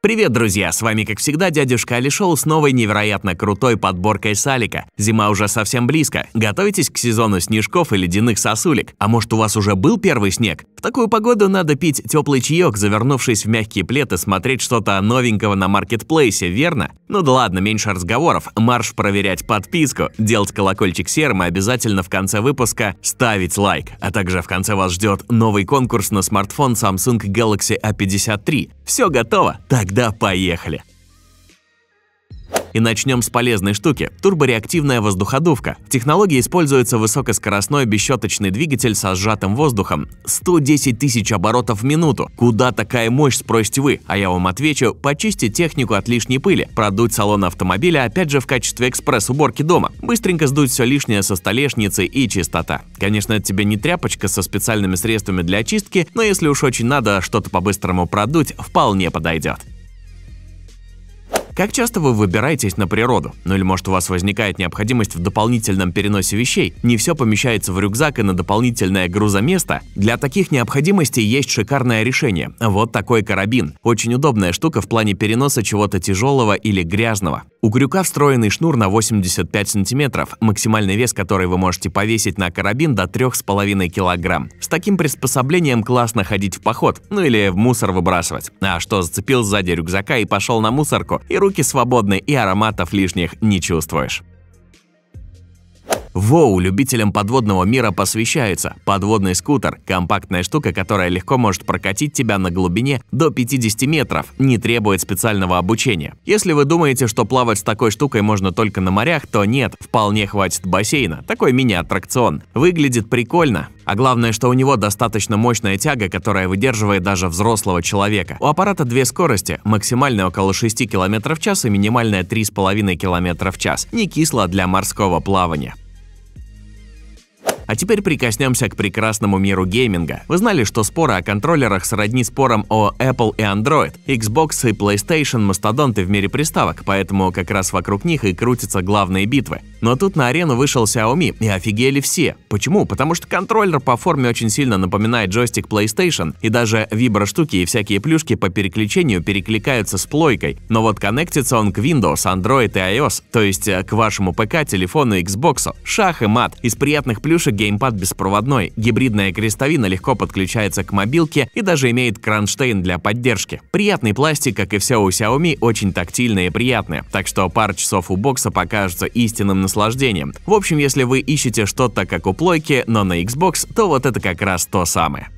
Привет, друзья! С вами, как всегда, дядюшка Алишоу с новой невероятно крутой подборкой салика. Зима уже совсем близко. Готовитесь к сезону снежков и ледяных сосулек. А может, у вас уже был первый снег? В такую погоду надо пить теплый чаек, завернувшись в мягкие плед и смотреть что-то новенького на маркетплейсе, верно? Ну да ладно, меньше разговоров. Марш проверять подписку, делать колокольчик серым и обязательно в конце выпуска ставить лайк. А также в конце вас ждет новый конкурс на смартфон Samsung Galaxy A53. Все готово, так Тогда поехали! И начнем с полезной штуки – турбореактивная воздуходувка. В технологии используется высокоскоростной бесщеточный двигатель со сжатым воздухом – 110 тысяч оборотов в минуту. Куда такая мощь, спросите вы? А я вам отвечу – почистить технику от лишней пыли, продуть салон автомобиля опять же в качестве экспресс-уборки дома, быстренько сдуть все лишнее со столешницы и чистота. Конечно, это тебе не тряпочка со специальными средствами для очистки, но если уж очень надо что-то по-быстрому продуть, вполне подойдет. Как часто вы выбираетесь на природу? Ну или может у вас возникает необходимость в дополнительном переносе вещей? Не все помещается в рюкзак и на дополнительное грузоместо? Для таких необходимостей есть шикарное решение. Вот такой карабин. Очень удобная штука в плане переноса чего-то тяжелого или грязного. У крюка встроенный шнур на 85 сантиметров, максимальный вес который вы можете повесить на карабин до 3,5 килограмм. С таким приспособлением классно ходить в поход, ну или в мусор выбрасывать. А что, зацепил сзади рюкзака и пошел на мусорку? и руки свободны, и ароматов лишних не чувствуешь. Воу любителям подводного мира посвящается. Подводный скутер – компактная штука, которая легко может прокатить тебя на глубине до 50 метров, не требует специального обучения. Если вы думаете, что плавать с такой штукой можно только на морях, то нет, вполне хватит бассейна, такой мини-аттракцион. Выглядит прикольно, а главное, что у него достаточно мощная тяга, которая выдерживает даже взрослого человека. У аппарата две скорости, максимальная около 6 км в час и минимальная 3,5 км в час. Не кисло для морского плавания. А теперь прикоснемся к прекрасному миру гейминга. Вы знали, что споры о контроллерах сродни спорам о Apple и Android, Xbox и PlayStation – мастодонты в мире приставок, поэтому как раз вокруг них и крутятся главные битвы. Но тут на арену вышел Xiaomi, и офигели все. Почему? Потому что контроллер по форме очень сильно напоминает джойстик PlayStation, и даже виброштуки и всякие плюшки по переключению перекликаются с плойкой, но вот коннектится он к Windows, Android и iOS, то есть э, к вашему ПК, телефону и Xbox. Шах и мат. Из приятных плюшек геймпад беспроводной, гибридная крестовина легко подключается к мобилке и даже имеет кронштейн для поддержки. Приятный пластик, как и все у Xiaomi, очень тактильный и приятный, так что пара часов у бокса покажется истинным наслаждением. В общем, если вы ищете что-то как у плойки, но на Xbox, то вот это как раз то самое.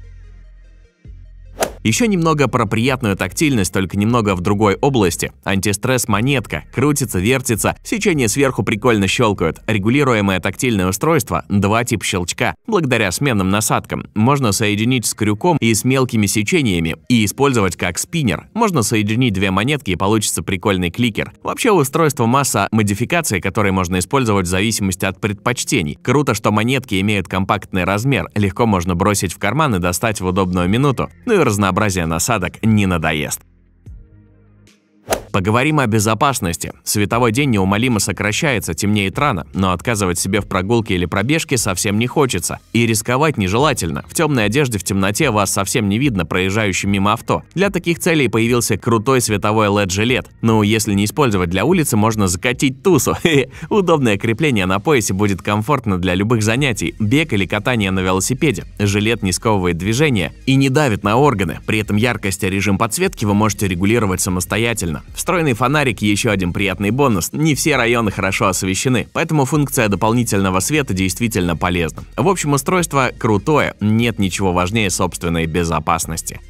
Еще немного про приятную тактильность, только немного в другой области. Антистресс-монетка. Крутится, вертится, сечение сверху прикольно щелкают. Регулируемое тактильное устройство – два типа щелчка. Благодаря сменным насадкам можно соединить с крюком и с мелкими сечениями и использовать как спиннер. Можно соединить две монетки и получится прикольный кликер. Вообще у устройства масса модификаций, которые можно использовать в зависимости от предпочтений. Круто, что монетки имеют компактный размер, легко можно бросить в карман и достать в удобную минуту. Ну и разнообразие разнообразие насадок не надоест. Поговорим о безопасности. Световой день неумолимо сокращается, темнеет рано, но отказывать себе в прогулке или пробежке совсем не хочется. И рисковать нежелательно. В темной одежде в темноте вас совсем не видно проезжающим мимо авто. Для таких целей появился крутой световой LED-жилет. Ну, если не использовать для улицы, можно закатить тусу. Удобное крепление на поясе будет комфортно для любых занятий, бег или катание на велосипеде. Жилет не сковывает движение и не давит на органы. При этом яркость и режим подсветки вы можете регулировать самостоятельно. В Встроенный фонарик – еще один приятный бонус. Не все районы хорошо освещены, поэтому функция дополнительного света действительно полезна. В общем, устройство крутое, нет ничего важнее собственной безопасности.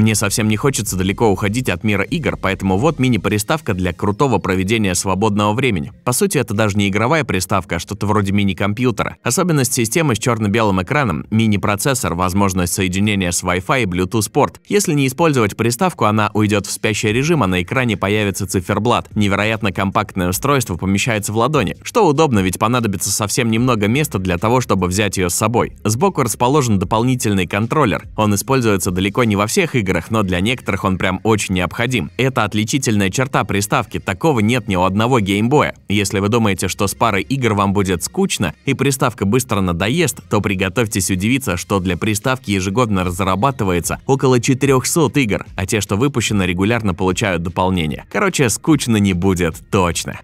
Мне совсем не хочется далеко уходить от мира игр, поэтому вот мини-приставка для крутого проведения свободного времени. По сути, это даже не игровая приставка, а что-то вроде мини-компьютера. Особенность системы с черно-белым экраном, мини-процессор, возможность соединения с Wi-Fi и Bluetooth порт. Если не использовать приставку, она уйдет в спящий режим, а на экране появится циферблат. Невероятно компактное устройство помещается в ладони, что удобно, ведь понадобится совсем немного места для того, чтобы взять ее с собой. Сбоку расположен дополнительный контроллер. Он используется далеко не во всех играх, играх, но для некоторых он прям очень необходим. Это отличительная черта приставки, такого нет ни у одного геймбоя. Если вы думаете, что с парой игр вам будет скучно и приставка быстро надоест, то приготовьтесь удивиться, что для приставки ежегодно разрабатывается около 400 игр, а те, что выпущены, регулярно получают дополнения. Короче, скучно не будет точно.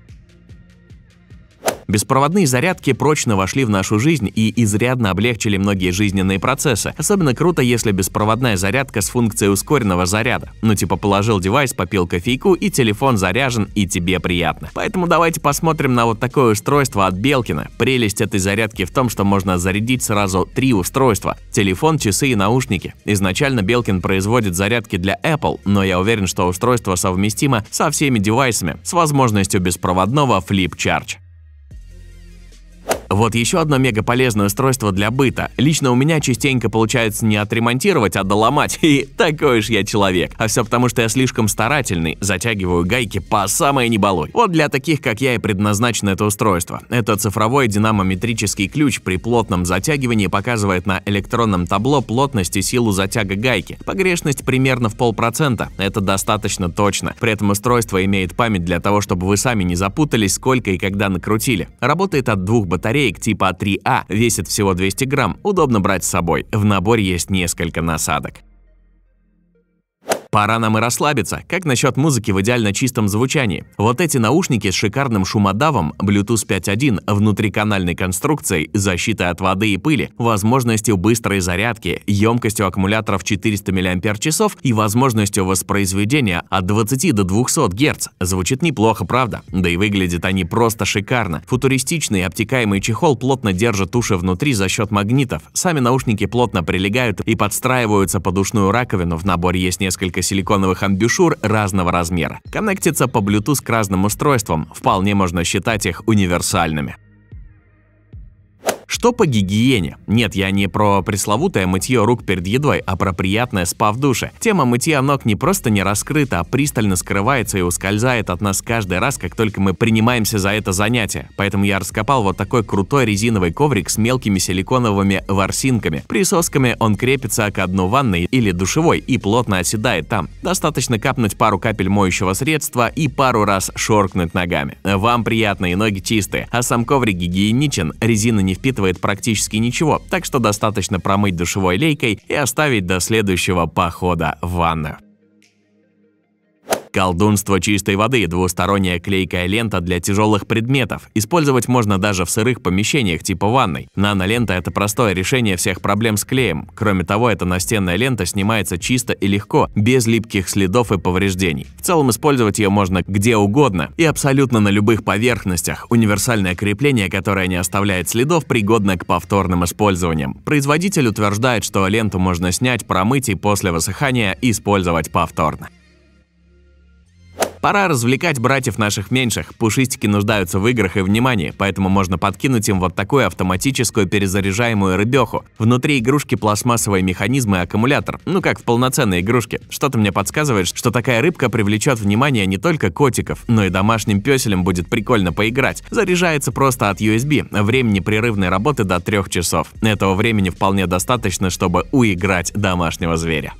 Беспроводные зарядки прочно вошли в нашу жизнь и изрядно облегчили многие жизненные процессы. Особенно круто, если беспроводная зарядка с функцией ускоренного заряда. Ну типа положил девайс, попил кофейку и телефон заряжен и тебе приятно. Поэтому давайте посмотрим на вот такое устройство от Белкина. Прелесть этой зарядки в том, что можно зарядить сразу три устройства – телефон, часы и наушники. Изначально Белкин производит зарядки для Apple, но я уверен, что устройство совместимо со всеми девайсами с возможностью беспроводного Flip Charge. Вот еще одно мега полезное устройство для быта. Лично у меня частенько получается не отремонтировать, а доломать. И такой уж я человек. А все потому, что я слишком старательный, затягиваю гайки по самой неболой. Вот для таких, как я, и предназначено это устройство. Это цифровой динамометрический ключ при плотном затягивании показывает на электронном табло плотность и силу затяга гайки. Погрешность примерно в полпроцента. Это достаточно точно. При этом устройство имеет память для того, чтобы вы сами не запутались, сколько и когда накрутили. Работает от двух батарей канареек типа 3А, весит всего 200 грамм, удобно брать с собой. В наборе есть несколько насадок. Пора нам и расслабиться. Как насчет музыки в идеально чистом звучании? Вот эти наушники с шикарным шумодавом, Bluetooth 5.1, внутриканальной конструкцией, защитой от воды и пыли, возможностью быстрой зарядки, емкостью аккумуляторов 400 мАч и возможностью воспроизведения от 20 до 200 Гц. Звучит неплохо, правда? Да и выглядят они просто шикарно. Футуристичный обтекаемый чехол плотно держит уши внутри за счет магнитов. Сами наушники плотно прилегают и подстраиваются под ушную раковину. В наборе есть несколько силиконовых амбюшюр разного размера. Коннектится по Bluetooth к разным устройствам, вполне можно считать их универсальными. Что по гигиене? Нет, я не про пресловутое мытье рук перед едой, а про приятное спа в душе. Тема мытья ног не просто не раскрыта, а пристально скрывается и ускользает от нас каждый раз, как только мы принимаемся за это занятие. Поэтому я раскопал вот такой крутой резиновый коврик с мелкими силиконовыми ворсинками. Присосками он крепится к дну ванной или душевой и плотно оседает там. Достаточно капнуть пару капель моющего средства и пару раз шоркнуть ногами. Вам приятные ноги чистые, а сам коврик гигиеничен, резина не впитывает стоит практически ничего, так что достаточно промыть душевой лейкой и оставить до следующего похода в ванную. Колдунство чистой воды – двусторонняя клейкая лента для тяжелых предметов. Использовать можно даже в сырых помещениях типа ванной. Нанолента – это простое решение всех проблем с клеем. Кроме того, эта настенная лента снимается чисто и легко, без липких следов и повреждений. В целом использовать ее можно где угодно и абсолютно на любых поверхностях. Универсальное крепление, которое не оставляет следов, пригодно к повторным использованиям. Производитель утверждает, что ленту можно снять, промыть и после высыхания использовать повторно. Пора развлекать братьев наших меньших. Пушистики нуждаются в играх и внимании, поэтому можно подкинуть им вот такую автоматическую перезаряжаемую рыбеху. Внутри игрушки пластмассовые механизмы и аккумулятор, ну как в полноценной игрушке. Что-то мне подсказывает, что такая рыбка привлечет внимание не только котиков, но и домашним песелям будет прикольно поиграть. Заряжается просто от USB, Времени непрерывной работы до трех часов. Этого времени вполне достаточно, чтобы уиграть домашнего зверя.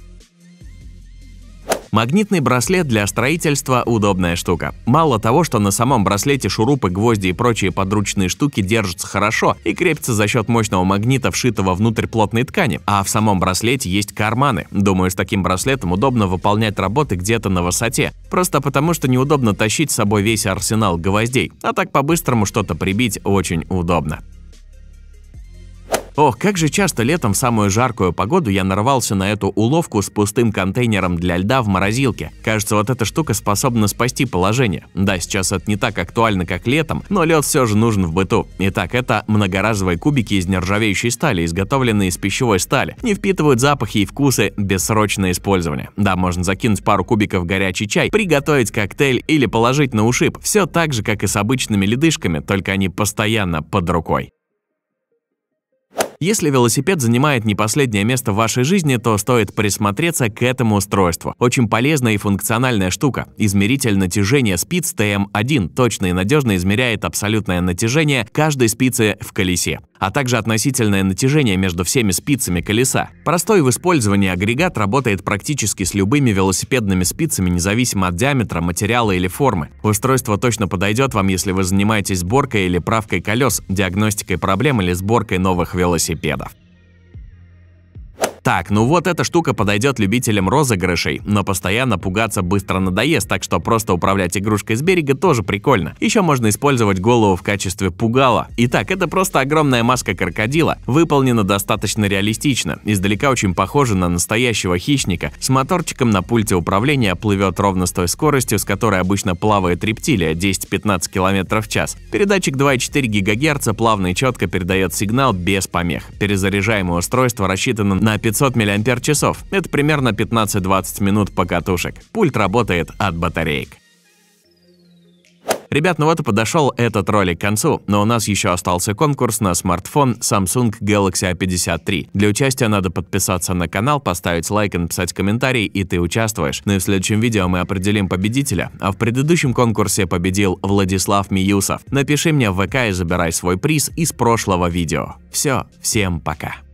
Магнитный браслет для строительства – удобная штука. Мало того, что на самом браслете шурупы, гвозди и прочие подручные штуки держатся хорошо и крепятся за счет мощного магнита, вшитого внутрь плотной ткани, а в самом браслете есть карманы. Думаю, с таким браслетом удобно выполнять работы где-то на высоте, просто потому что неудобно тащить с собой весь арсенал гвоздей, а так по-быстрому что-то прибить очень удобно. Ох, как же часто летом в самую жаркую погоду я нарвался на эту уловку с пустым контейнером для льда в морозилке. Кажется, вот эта штука способна спасти положение. Да, сейчас это не так актуально, как летом, но лед все же нужен в быту. Итак, это многоразовые кубики из нержавеющей стали, изготовленные из пищевой стали. Не впитывают запахи и вкусы, бессрочное использование. Да, можно закинуть пару кубиков в горячий чай, приготовить коктейль или положить на ушиб. Все так же, как и с обычными ледышками, только они постоянно под рукой. Если велосипед занимает не последнее место в вашей жизни, то стоит присмотреться к этому устройству. Очень полезная и функциональная штука. Измеритель натяжения спиц TM1 точно и надежно измеряет абсолютное натяжение каждой спицы в колесе а также относительное натяжение между всеми спицами колеса. Простой в использовании агрегат работает практически с любыми велосипедными спицами, независимо от диаметра, материала или формы. Устройство точно подойдет вам, если вы занимаетесь сборкой или правкой колес, диагностикой проблем или сборкой новых велосипедов. Так, ну вот эта штука подойдет любителям розыгрышей, но постоянно пугаться быстро надоест, так что просто управлять игрушкой с берега тоже прикольно. Еще можно использовать голову в качестве пугала. Итак, это просто огромная маска крокодила, выполнена достаточно реалистично, издалека очень похожа на настоящего хищника, с моторчиком на пульте управления плывет ровно с той скоростью, с которой обычно плавает рептилия 10-15 км в час. Передатчик 2,4 ГГц плавно и четко передает сигнал без помех. Перезаряжаемое устройство рассчитано на 500 500 мАч. Это примерно 15-20 минут покатушек. Пульт работает от батареек. Ребят, ну вот и подошел этот ролик к концу, но у нас еще остался конкурс на смартфон Samsung Galaxy A53. Для участия надо подписаться на канал, поставить лайк и написать комментарий, и ты участвуешь. Ну и в следующем видео мы определим победителя, а в предыдущем конкурсе победил Владислав Миюсов. Напиши мне в ВК и забирай свой приз из прошлого видео. Все, всем пока.